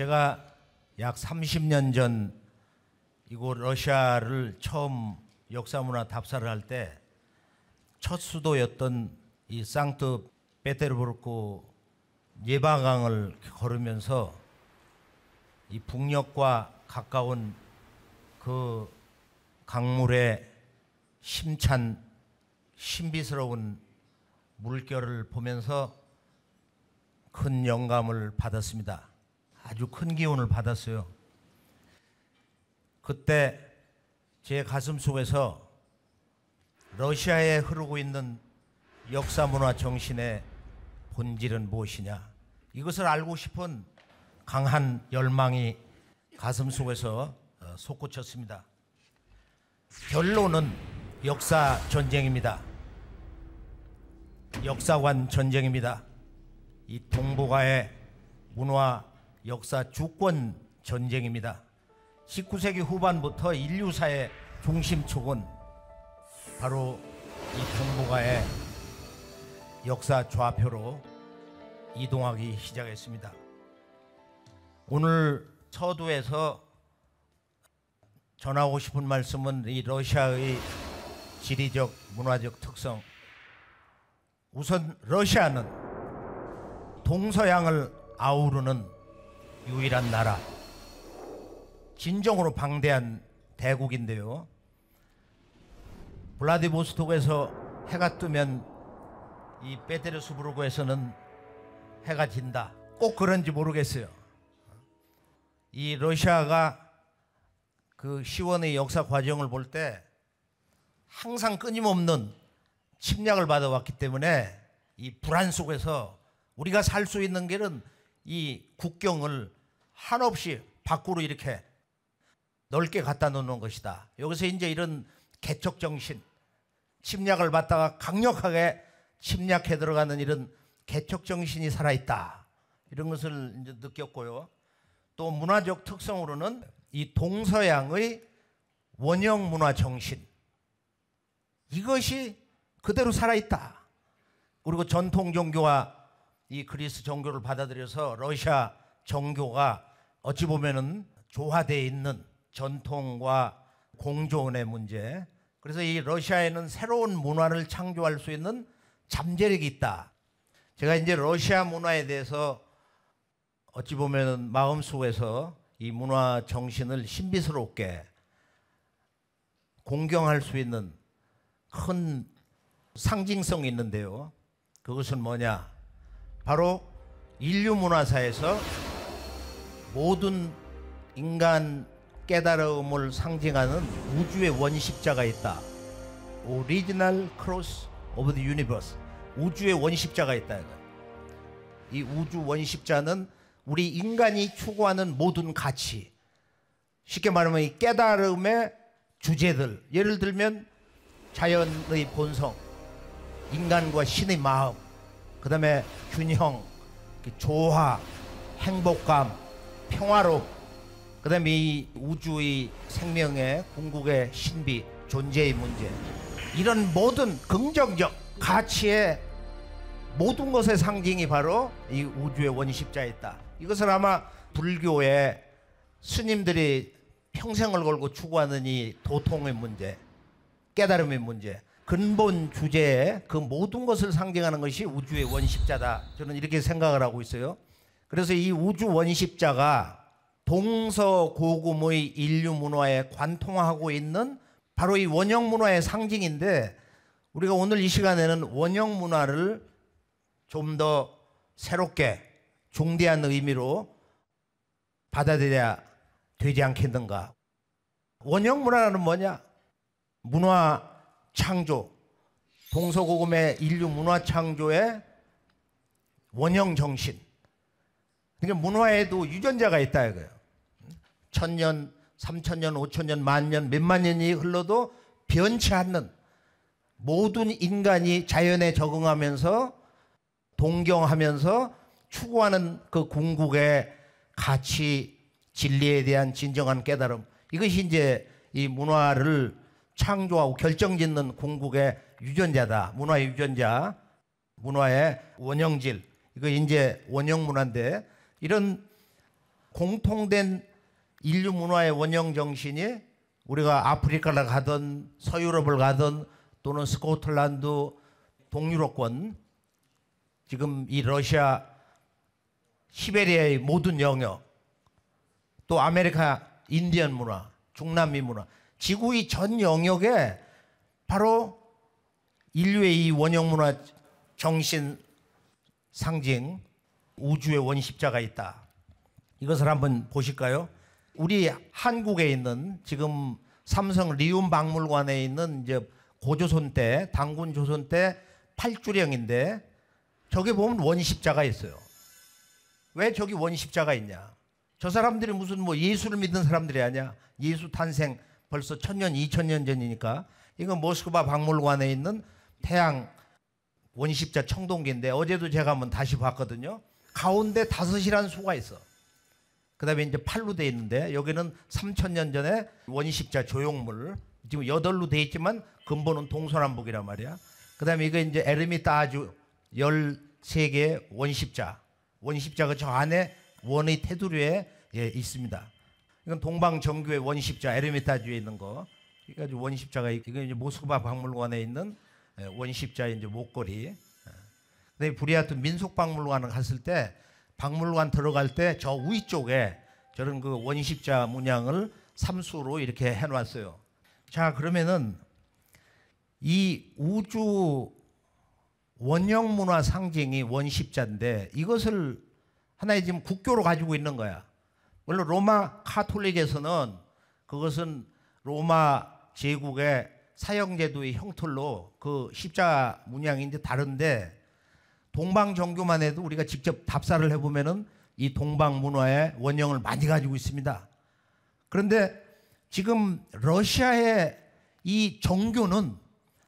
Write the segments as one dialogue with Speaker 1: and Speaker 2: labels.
Speaker 1: 제가 약 30년 전 이곳 러시아를 처음 역사문화 답사를 할 때 첫 수도였던 이 상트페테르부르크 예방강을 걸으면서 이 북녘과 가까운 그 강물의 심찬 신비스러운 물결을 보면서 큰 영감을 받았습니다. 아주 큰 기운을 받았어요. 그때 제 가슴 속에서 러시아에 흐르고 있는 역사 문화 정신의 본질은 무엇이냐 이것을 알고 싶은 강한 열망이 가슴 속에서 어, 솟구쳤습니다. 결론은 역사 전쟁입니다. 역사관 전쟁입니다. 이 동북아의 문화 역사 주권 전쟁입니다. 19세기 후반부터 인류사의 중심축은 바로 이 정부가의 역사 좌표로 이동하기 시작했습니다. 오늘 서두에서 전하고 싶은 말씀은 이 러시아의 지리적 문화적 특성. 우선 러시아는 동서양을 아우르는 유일한 나라. 진정으로 방대한 대국인데요. 블라디보스토크에서 해가 뜨면 이 베테르스부르크에서는 해가 진다. 꼭 그런지 모르겠어요. 이 러시아가 그 시원의 역사 과정을 볼 때 항상 끊임없는 침략을 받아왔기 때문에 이 불안 속에서 우리가 살 수 있는 길은 이 국경을 한없이 밖으로 이렇게 넓게 갖다 놓는 것이다. 여기서 이제 이런 개척 정신, 침략을 받다가 강력하게 침략해 들어가는 이런 개척 정신이 살아있다. 이런 것을 이제 느꼈고요. 또 문화적 특성으로는 이 동서양의 원형 문화 정신. 이것이 그대로 살아있다. 그리고 전통 종교와 이 그리스 종교를 받아들여서 러시아 종교가 어찌 보면은 조화되어 있는 전통과 공존의 문제. 그래서 이 러시아에는 새로운 문화를 창조할 수 있는 잠재력이 있다. 제가 이제 러시아 문화에 대해서 어찌 보면 마음속에서 이 문화 정신을 신비스럽게 공경할 수 있는 큰 상징성이 있는데요. 그것은 뭐냐? 바로 인류 문화사에서 모든 인간 깨달음을 상징하는 우주의 원십자가 있다. Original Cross of the Universe. 우주의 원십자가 있다. 이 우주 원십자는 우리 인간이 추구하는 모든 가치. 쉽게 말하면 이 깨달음의 주제들. 예를 들면 자연의 본성, 인간과 신의 마음, 그 다음에 균형, 조화, 행복감, 평화롭 그다음에 이 우주의 생명의 궁극의 신비 존재의 문제 이런 모든 긍정적 가치의 모든 것의 상징이 바로 이 우주의 원십자에 다 이것을 아마 불교의 스님들이 평생을 걸고 추구하는 이 도통의 문제, 깨달음의 문제, 근본 주제에 그 모든 것을 상징하는 것이 우주의 원십자다. 저는 이렇게 생각을 하고 있어요. 그래서 이 우주 원십자가 동서고금의 인류 문화에 관통하고 있는 바로 이 원형 문화의 상징인데 우리가 오늘 이 시간에는 원형 문화를 좀 더 새롭게 중대한 의미로 받아들여야 되지 않겠는가. 원형 문화는 뭐냐? 문화 창조, 동서고금의 인류 문화 창조의 원형 정신. 그러니까 문화에도 유전자가 있다 이거예요. 천년, 삼천년, 오천년, 만년, 몇만 년이 흘러도 변치 않는 모든 인간이 자연에 적응하면서 동경하면서 추구하는 그 궁극의 가치, 진리에 대한 진정한 깨달음. 이것이 이제 이 문화를 창조하고 결정짓는 궁극의 유전자다. 문화의 유전자, 문화의 원형질. 이거 이제 원형 문화인데 이런 공통된 인류 문화의 원형 정신이 우리가 아프리카를 가든 서유럽을 가든 또는 스코틀란드 동유럽권 지금 이 러시아 시베리아의 모든 영역 또 아메리카 인디언 문화 중남미 문화 지구의 전 영역에 바로 인류의 이 원형 문화 정신 상징 우주의 원십자가 있다. 이것을 한번 보실까요? 우리 한국에 있는 지금 삼성 리움 박물관에 있는 이제 고조선 때, 당군 조선 때 팔주령인데 저기 보면 원십자가 있어요. 왜 저기 원십자가 있냐? 저 사람들이 무슨 뭐 예수를 믿는 사람들이 아니야. 예수 탄생 벌써 천년, 이천년 전이니까. 이건 모스크바 박물관에 있는 태양 원십자 청동기인데 어제도 제가 한번 다시 봤거든요. 가운데 다섯이라는 수가 있어. 그 다음에 이제 팔로 돼 있는데 여기는 3천년 전에 원시식자 조형물 지금 여덟로 돼 있지만 근본은 동서남북이란 말이야. 그 다음에 이거 이제 에르미타주 13개의 원십자. 원십자가 그 저 안에 원의 테두리에 예, 있습니다. 이건 동방정교의 원십자 에르미타주에 있는 거. 그러니까 원자가 이거 이제 모스크바 박물관에 있는 예, 원십자의 이제 목걸이. 근데 네, 브리아트 민속 박물관을 갔을 때 박물관 들어갈 때 저 위쪽에 저런 그 원십자 문양을 삼수로 이렇게 해놨어요. 자 그러면은 이 우주 원형 문화 상징이 원십자인데 이것을 하나의 지금 국교로 가지고 있는 거야. 원래 로마 카톨릭에서는 그것은 로마 제국의 사형제도의 형틀로 그 십자 문양인데 다른데 동방 정교만 해도 우리가 직접 답사를 해보면은 이 동방 문화의 원형을 많이 가지고 있습니다. 그런데 지금 러시아의 이정교는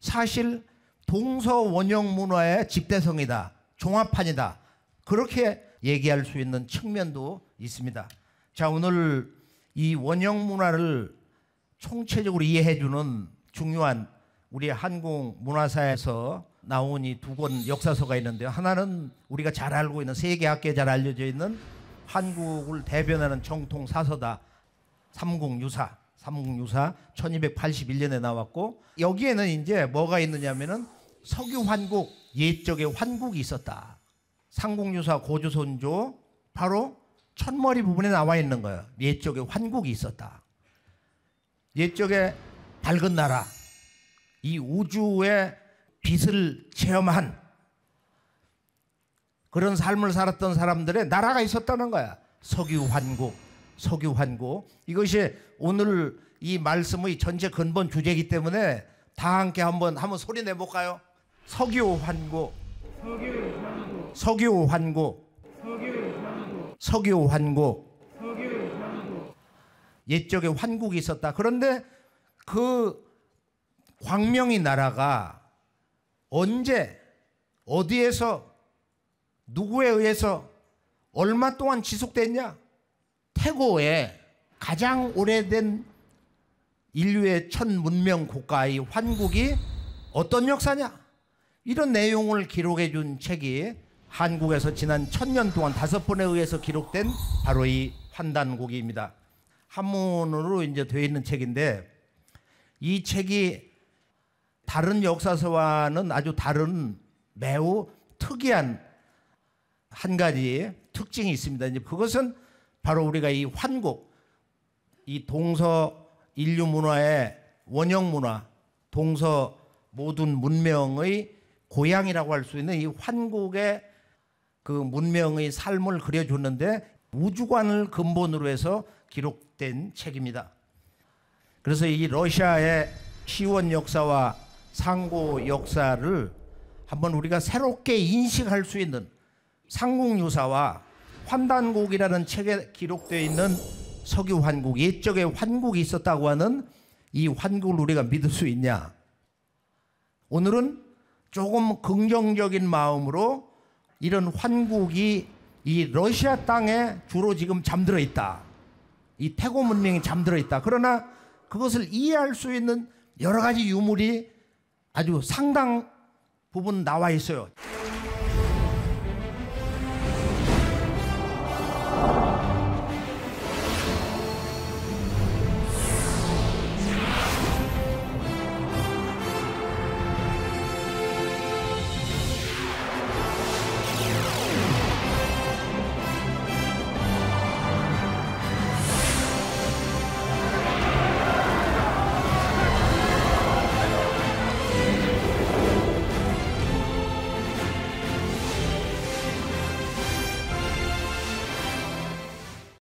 Speaker 1: 사실 동서 원형 문화의 집대성이다. 종합판이다. 그렇게 얘기할 수 있는 측면도 있습니다. 자, 오늘 이 원형 문화를 총체적으로 이해해주는 중요한 우리 한국 문화사에서 나온 이두권 역사서가 있는데요. 하나는 우리가 잘 알고 있는 세계학계에 잘 알려져 있는 한국을 대변하는 정통 사서다. 삼국유사. 삼국유사 1281년에 나왔고 여기에는 이제 뭐가 있느냐면은 석유 환국 옛적의 환국이 있었다. 상국유사 고조선조 바로 첫머리 부분에 나와 있는 거예요. 옛적의 환국이 있었다. 옛적의 밝은 나라 이 우주의 빚을 체험한 그런 삶을 살았던 사람들의 나라가 있었다는 거야. 석유환국, 석유환국. 이것이 오늘 이 말씀의 전체 근본 주제이기 때문에 다 함께 한번 한번 소리 내볼까요? 석유환국, 석유환국, 석유환국, 옛적에 환국이 있었다. 그런데 그 광명이 나라가 언제, 어디에서, 누구에 의해서, 얼마 동안 지속됐냐? 태고의 가장 오래된 인류의 첫 문명 국가의 환국이 어떤 역사냐? 이런 내용을 기록해 준 책이 한국에서 지난 천년 동안 다섯 번에 의해서 기록된 바로 이 환단곡입니다. 한문으로 이제 되어 있는 책인데 이 책이 다른 역사서와는 아주 다른 매우 특이한 한 가지 특징이 있습니다. 이제 그것은 바로 우리가 이 환국, 이 동서 인류 문화의 원형 문화, 동서 모든 문명의 고향이라고 할 수 있는 이 환국의 그 문명의 삶을 그려줬는데 우주관을 근본으로 해서 기록된 책입니다. 그래서 이 러시아의 시원 역사와 상고 역사를 한번 우리가 새롭게 인식할 수 있는 상공유사와 환단곡이라는 책에 기록되어 있는 석유 환국, 옛적에 환국이 있었다고 하는 이 환국을 우리가 믿을 수 있냐? 오늘은 조금 긍정적인 마음으로 이런 환국이 이 러시아 땅에 주로 지금 잠들어 있다. 이 태고 문명이 잠들어 있다. 그러나 그것을 이해할 수 있는 여러 가지 유물이 아주 상당 부분 나와 있어요.